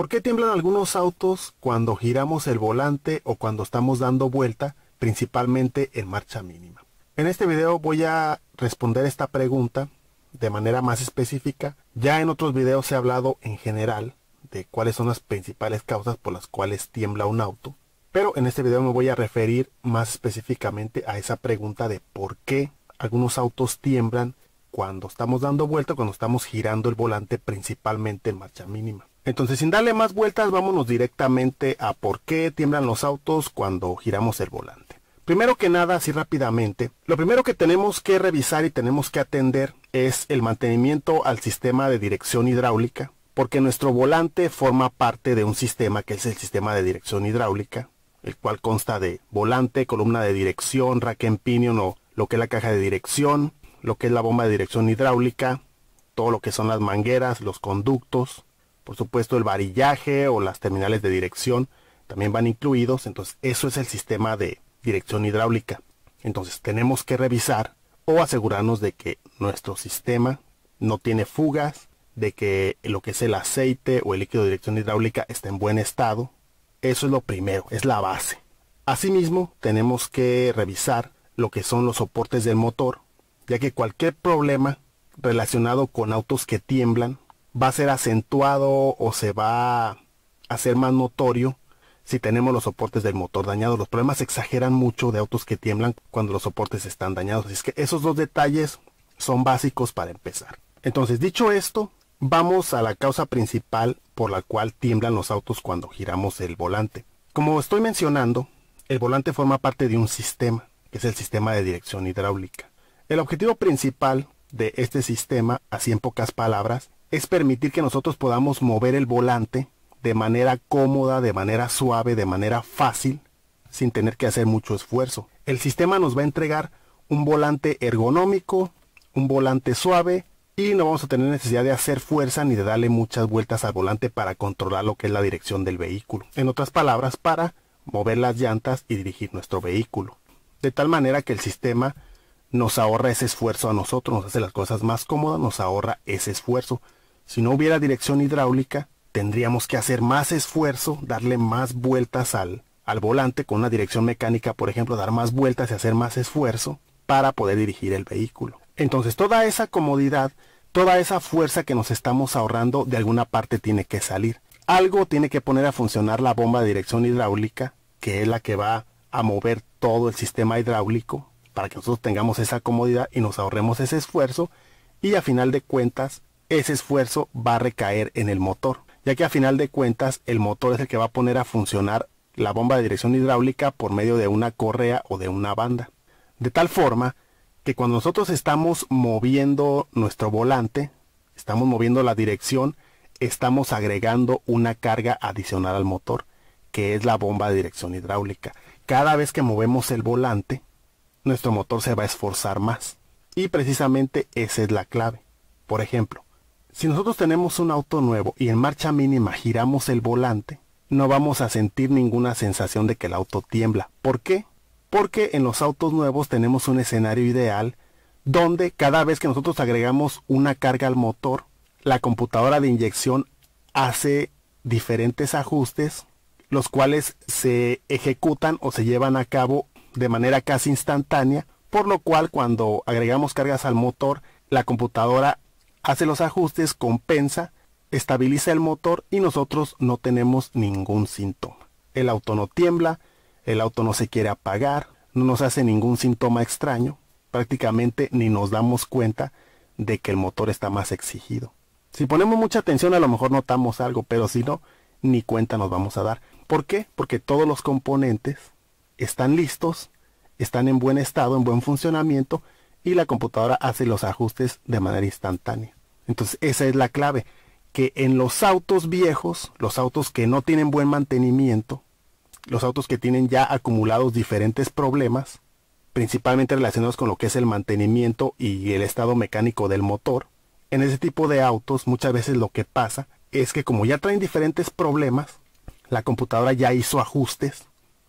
¿Por qué tiemblan algunos autos cuando giramos el volante o cuando estamos dando vuelta, principalmente en marcha mínima? En este video voy a responder esta pregunta de manera más específica. Ya en otros videos he hablado en general de cuáles son las principales causas por las cuales tiembla un auto. Pero en este video me voy a referir más específicamente a esa pregunta de por qué algunos autos tiemblan cuando estamos dando vuelta, cuando estamos girando el volante principalmente en marcha mínima. Entonces, sin darle más vueltas, vámonos directamente a por qué tiemblan los autos cuando giramos el volante. Primero que nada, así rápidamente, lo primero que tenemos que revisar y tenemos que atender es el mantenimiento al sistema de dirección hidráulica, porque nuestro volante forma parte de un sistema que es el sistema de dirección hidráulica, el cual consta de volante, columna de dirección, rack and pinion o lo que es la caja de dirección, lo que es la bomba de dirección hidráulica, todo lo que son las mangueras, los conductos, por supuesto, el varillaje o las terminales de dirección también van incluidos. Entonces, eso es el sistema de dirección hidráulica. Entonces, tenemos que revisar o asegurarnos de que nuestro sistema no tiene fugas, de que lo que es el aceite o el líquido de dirección hidráulica está en buen estado. Eso es lo primero, es la base. Asimismo, tenemos que revisar lo que son los soportes del motor, ya que cualquier problema relacionado con autos que tiemblan va a ser acentuado o se va a hacer más notorio si tenemos los soportes del motor dañados. Los problemas exageran mucho de autos que tiemblan cuando los soportes están dañados. es que esos dos detalles son básicos para empezar. Entonces, dicho esto, vamos a la causa principal por la cual tiemblan los autos cuando giramos el volante. Como estoy mencionando, el volante forma parte de un sistema, que es el sistema de dirección hidráulica. El objetivo principal de este sistema, así en pocas palabras, es permitir que nosotros podamos mover el volante de manera cómoda, de manera suave, de manera fácil, sin tener que hacer mucho esfuerzo. El sistema nos va a entregar un volante ergonómico, un volante suave y no vamos a tener necesidad de hacer fuerza ni de darle muchas vueltas al volante para controlar lo que es la dirección del vehículo. En otras palabras, para mover las llantas y dirigir nuestro vehículo. De tal manera que el sistema nos ahorra ese esfuerzo a nosotros, nos hace las cosas más cómodas, nos ahorra ese esfuerzo. Si no hubiera dirección hidráulica, tendríamos que hacer más esfuerzo, darle más vueltas al, al volante con una dirección mecánica, por ejemplo, dar más vueltas y hacer más esfuerzo para poder dirigir el vehículo. Entonces, toda esa comodidad, toda esa fuerza que nos estamos ahorrando, de alguna parte tiene que salir. Algo tiene que poner a funcionar la bomba de dirección hidráulica, que es la que va a mover todo el sistema hidráulico para que nosotros tengamos esa comodidad y nos ahorremos ese esfuerzo y a final de cuentas ese esfuerzo va a recaer en el motor, ya que a final de cuentas el motor es el que va a poner a funcionar la bomba de dirección hidráulica por medio de una correa o de una banda. De tal forma que cuando nosotros estamos moviendo nuestro volante, estamos moviendo la dirección, estamos agregando una carga adicional al motor, que es la bomba de dirección hidráulica. Cada vez que movemos el volante, nuestro motor se va a esforzar más. Y precisamente esa es la clave. Por ejemplo, si nosotros tenemos un auto nuevo y en marcha mínima giramos el volante, no vamos a sentir ninguna sensación de que el auto tiembla. ¿Por qué? Porque en los autos nuevos tenemos un escenario ideal donde cada vez que nosotros agregamos una carga al motor, la computadora de inyección hace diferentes ajustes, los cuales se ejecutan o se llevan a cabo de manera casi instantánea, por lo cual cuando agregamos cargas al motor, la computadora hace los ajustes, compensa, estabiliza el motor y nosotros no tenemos ningún síntoma. El auto no tiembla, el auto no se quiere apagar, no nos hace ningún síntoma extraño, prácticamente ni nos damos cuenta de que el motor está más exigido. Si ponemos mucha atención a lo mejor notamos algo, pero si no, ni cuenta nos vamos a dar. ¿Por qué? Porque todos los componentes están listos, están en buen estado, en buen funcionamiento y la computadora hace los ajustes de manera instantánea. Entonces esa es la clave, que en los autos viejos, los autos que no tienen buen mantenimiento, los autos que tienen ya acumulados diferentes problemas, principalmente relacionados con lo que es el mantenimiento y el estado mecánico del motor, en ese tipo de autos muchas veces lo que pasa es que como ya traen diferentes problemas, la computadora ya hizo ajustes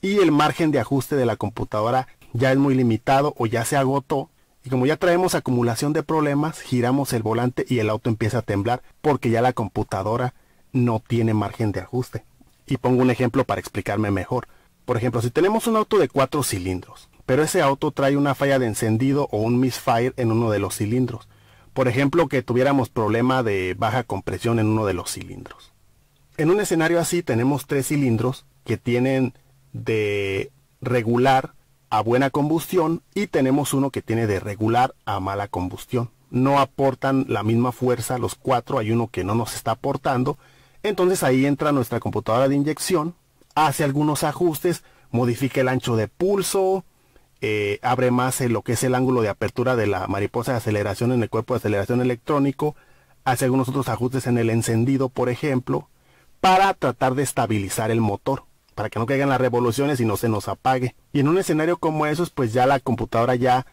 y el margen de ajuste de la computadora ya es muy limitado o ya se agotó y como ya traemos acumulación de problemas, giramos el volante y el auto empieza a temblar porque ya la computadora no tiene margen de ajuste. Y pongo un ejemplo para explicarme mejor. Por ejemplo, si tenemos un auto de cuatro cilindros, pero ese auto trae una falla de encendido o un misfire en uno de los cilindros. Por ejemplo, que tuviéramos problema de baja compresión en uno de los cilindros. En un escenario así tenemos tres cilindros que tienen de regular a buena combustión y tenemos uno que tiene de regular a mala combustión. No aportan la misma fuerza los cuatro, hay uno que no nos está aportando. Entonces ahí entra nuestra computadora de inyección, hace algunos ajustes, modifica el ancho de pulso, eh, abre más lo que es el ángulo de apertura de la mariposa de aceleración en el cuerpo de aceleración electrónico, hace algunos otros ajustes en el encendido, por ejemplo, para tratar de estabilizar el motor para que no caigan las revoluciones y no se nos apague. Y en un escenario como esos, pues ya la computadora ya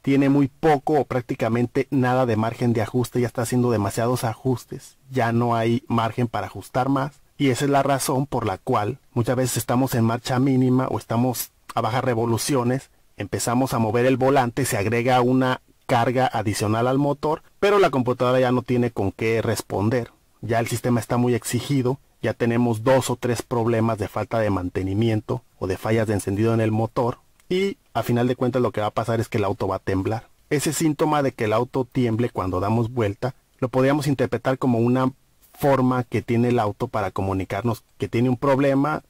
tiene muy poco o prácticamente nada de margen de ajuste, ya está haciendo demasiados ajustes, ya no hay margen para ajustar más. Y esa es la razón por la cual muchas veces estamos en marcha mínima o estamos a bajas revoluciones, empezamos a mover el volante, se agrega una carga adicional al motor, pero la computadora ya no tiene con qué responder. Ya el sistema está muy exigido ya tenemos dos o tres problemas de falta de mantenimiento o de fallas de encendido en el motor y a final de cuentas lo que va a pasar es que el auto va a temblar. Ese síntoma de que el auto tiemble cuando damos vuelta lo podríamos interpretar como una forma que tiene el auto para comunicarnos que tiene un problema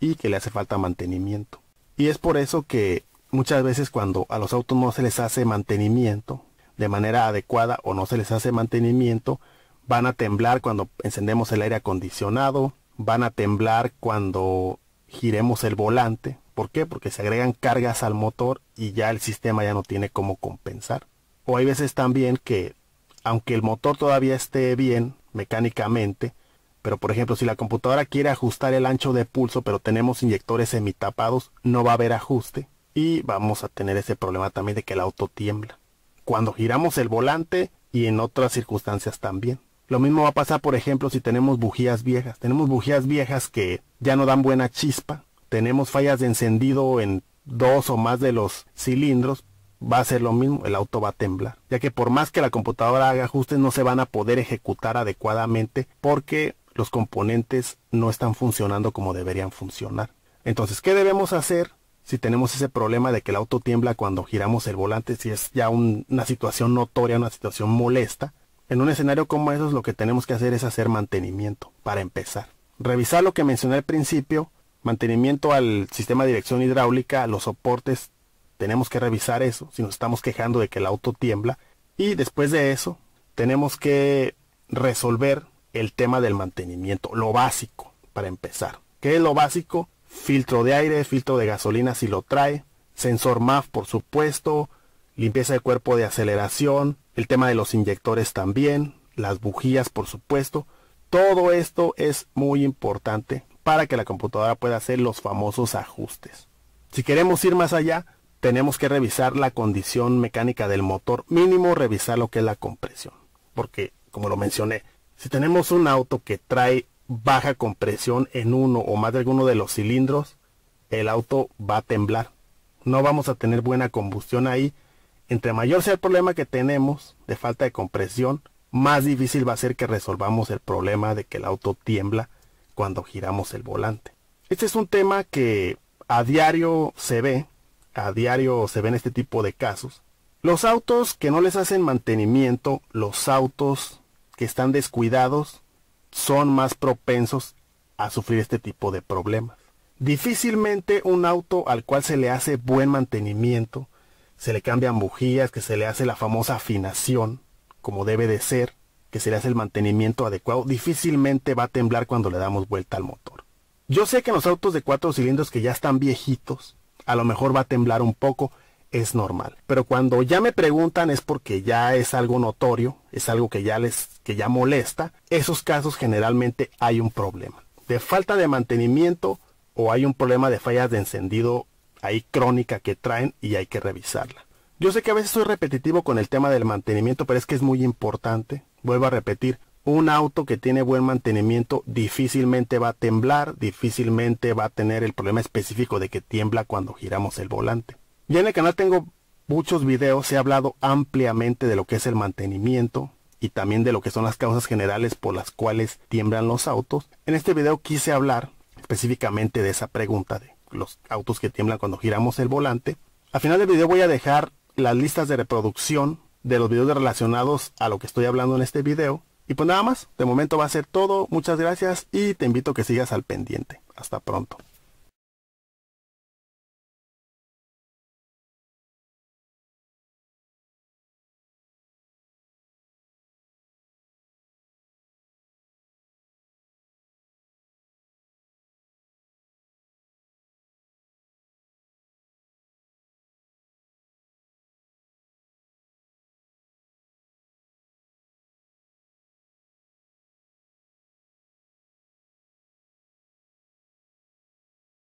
y que le hace falta mantenimiento. Y es por eso que muchas veces cuando a los autos no se les hace mantenimiento de manera adecuada o no se les hace mantenimiento, van a temblar cuando encendemos el aire acondicionado, van a temblar cuando giremos el volante. ¿Por qué? Porque se agregan cargas al motor y ya el sistema ya no tiene cómo compensar. O hay veces también que, aunque el motor todavía esté bien mecánicamente, pero por ejemplo si la computadora quiere ajustar el ancho de pulso pero tenemos inyectores semitapados, no va a haber ajuste y vamos a tener ese problema también de que el auto tiembla. Cuando giramos el volante y en otras circunstancias también. Lo mismo va a pasar, por ejemplo, si tenemos bujías viejas. Tenemos bujías viejas que ya no dan buena chispa. Tenemos fallas de encendido en dos o más de los cilindros. Va a ser lo mismo, el auto va a temblar, ya que por más que la computadora haga ajustes no se van a poder ejecutar adecuadamente porque los componentes no están funcionando como deberían funcionar. Entonces, ¿qué debemos hacer si tenemos ese problema de que el auto tiembla cuando giramos el volante? Si es ya una situación notoria, una situación molesta, en un escenario como esos lo que tenemos que hacer es hacer mantenimiento, para empezar. Revisar lo que mencioné al principio, mantenimiento al sistema de dirección hidráulica, los soportes, tenemos que revisar eso, si nos estamos quejando de que el auto tiembla. Y después de eso, tenemos que resolver el tema del mantenimiento, lo básico, para empezar. ¿Qué es lo básico? Filtro de aire, filtro de gasolina si lo trae, sensor MAF por supuesto, limpieza de cuerpo de aceleración, el tema de los inyectores también, las bujías por supuesto. Todo esto es muy importante para que la computadora pueda hacer los famosos ajustes. Si queremos ir más allá, tenemos que revisar la condición mecánica del motor, mínimo revisar lo que es la compresión. Porque, como lo mencioné, si tenemos un auto que trae baja compresión en uno o más de alguno de los cilindros, el auto va a temblar. No vamos a tener buena combustión ahí entre mayor sea el problema que tenemos de falta de compresión, más difícil va a ser que resolvamos el problema de que el auto tiembla cuando giramos el volante. Este es un tema que a diario se ve, a diario se ven este tipo de casos. Los autos que no les hacen mantenimiento, los autos que están descuidados, son más propensos a sufrir este tipo de problemas. Difícilmente un auto al cual se le hace buen mantenimiento se le cambian bujías, que se le hace la famosa afinación, como debe de ser, que se le hace el mantenimiento adecuado, difícilmente va a temblar cuando le damos vuelta al motor. Yo sé que en los autos de cuatro cilindros que ya están viejitos, a lo mejor va a temblar un poco, es normal. Pero cuando ya me preguntan es porque ya es algo notorio, es algo que ya les que ya molesta. Esos casos generalmente hay un problema de falta de mantenimiento o hay un problema de fallas de encendido hay crónica que traen y hay que revisarla. Yo sé que a veces soy repetitivo con el tema del mantenimiento, pero es que es muy importante. Vuelvo a repetir, un auto que tiene buen mantenimiento difícilmente va a temblar, difícilmente va a tener el problema específico de que tiembla cuando giramos el volante. Ya en el canal tengo muchos videos, he hablado ampliamente de lo que es el mantenimiento y también de lo que son las causas generales por las cuales tiemblan los autos. En este video quise hablar específicamente de esa pregunta de los autos que tiemblan cuando giramos el volante. Al final del video voy a dejar las listas de reproducción de los videos relacionados a lo que estoy hablando en este video. Y pues nada más, de momento va a ser todo, muchas gracias y te invito a que sigas al pendiente. Hasta pronto.